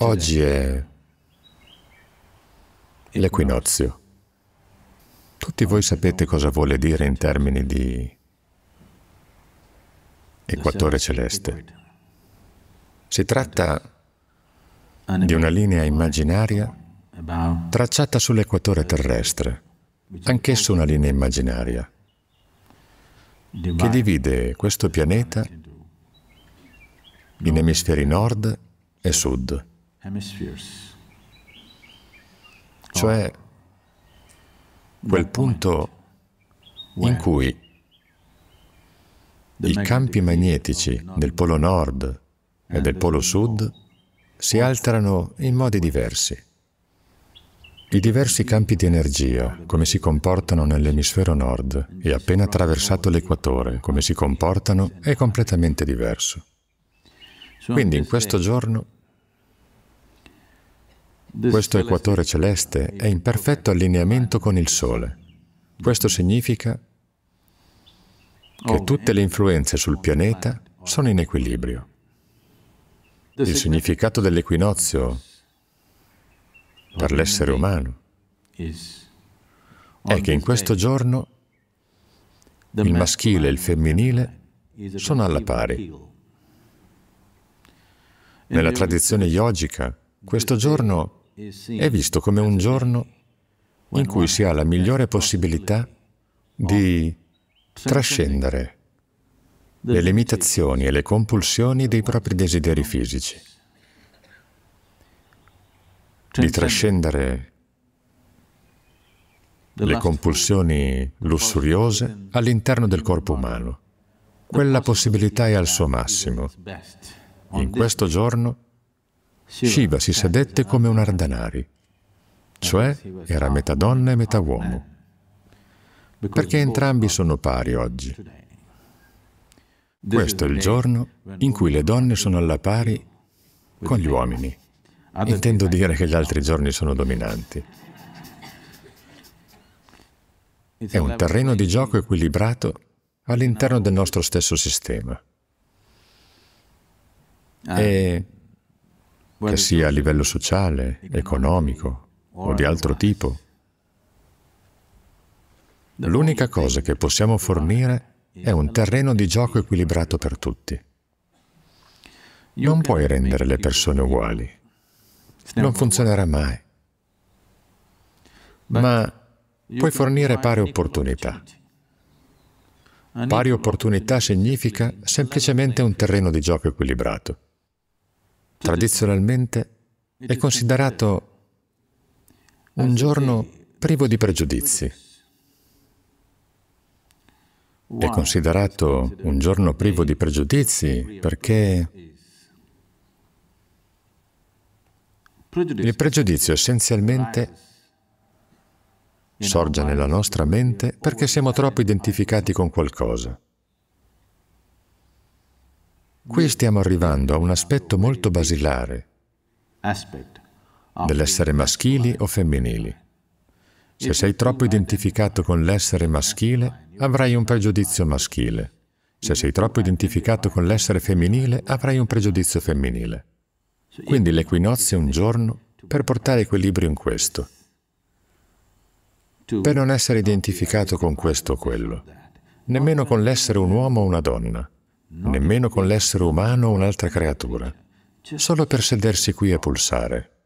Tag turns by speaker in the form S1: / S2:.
S1: Oggi è l'equinozio. Tutti voi sapete cosa vuole dire in termini di equatore celeste. Si tratta di una linea immaginaria tracciata sull'equatore terrestre, anch'essa una linea immaginaria, che divide questo pianeta in emisferi nord e sud. Oh. Cioè quel punto in cui i campi magnetici del polo nord e del polo sud si alterano in modi diversi. I diversi campi di energia, come si comportano nell'emisfero nord e appena attraversato l'equatore, come si comportano, è completamente diverso.
S2: Quindi in questo
S1: giorno questo equatore celeste è in perfetto allineamento con il Sole. Questo significa che tutte le influenze sul pianeta sono in equilibrio. Il significato dell'equinozio per l'essere umano è che in questo giorno il maschile e il femminile sono alla pari. Nella tradizione yogica, questo giorno è visto come un giorno in cui si ha la migliore possibilità di trascendere le limitazioni e le compulsioni dei propri desideri fisici, di trascendere le compulsioni lussuriose all'interno del corpo umano. Quella possibilità è al suo massimo. In questo giorno Shiva si sedette come un Ardhanari, cioè era metà donna e metà uomo, perché entrambi sono pari oggi. Questo è il giorno in cui le donne sono alla pari con gli uomini. Intendo dire che gli altri giorni sono dominanti. È un terreno di gioco equilibrato all'interno del nostro stesso sistema. E che sia a livello sociale, economico o di altro tipo. L'unica cosa che possiamo fornire è un terreno di gioco equilibrato per tutti. Non puoi rendere le persone uguali. Non funzionerà mai. Ma puoi fornire pari opportunità. Pari opportunità significa semplicemente un terreno di gioco equilibrato. Tradizionalmente è considerato un giorno privo di pregiudizi. È considerato un giorno privo di pregiudizi perché il pregiudizio essenzialmente sorge nella nostra mente perché siamo troppo identificati con qualcosa. Qui stiamo arrivando a un aspetto molto basilare dell'essere maschili o femminili. Se sei troppo identificato con l'essere maschile, avrai un pregiudizio maschile. Se sei troppo identificato con l'essere femminile, avrai un pregiudizio femminile. Quindi l'equinozio è un giorno per portare equilibrio in questo, per non essere identificato con questo o quello, nemmeno con l'essere un uomo o una donna nemmeno con l'essere umano o un'altra creatura, solo per sedersi qui a pulsare.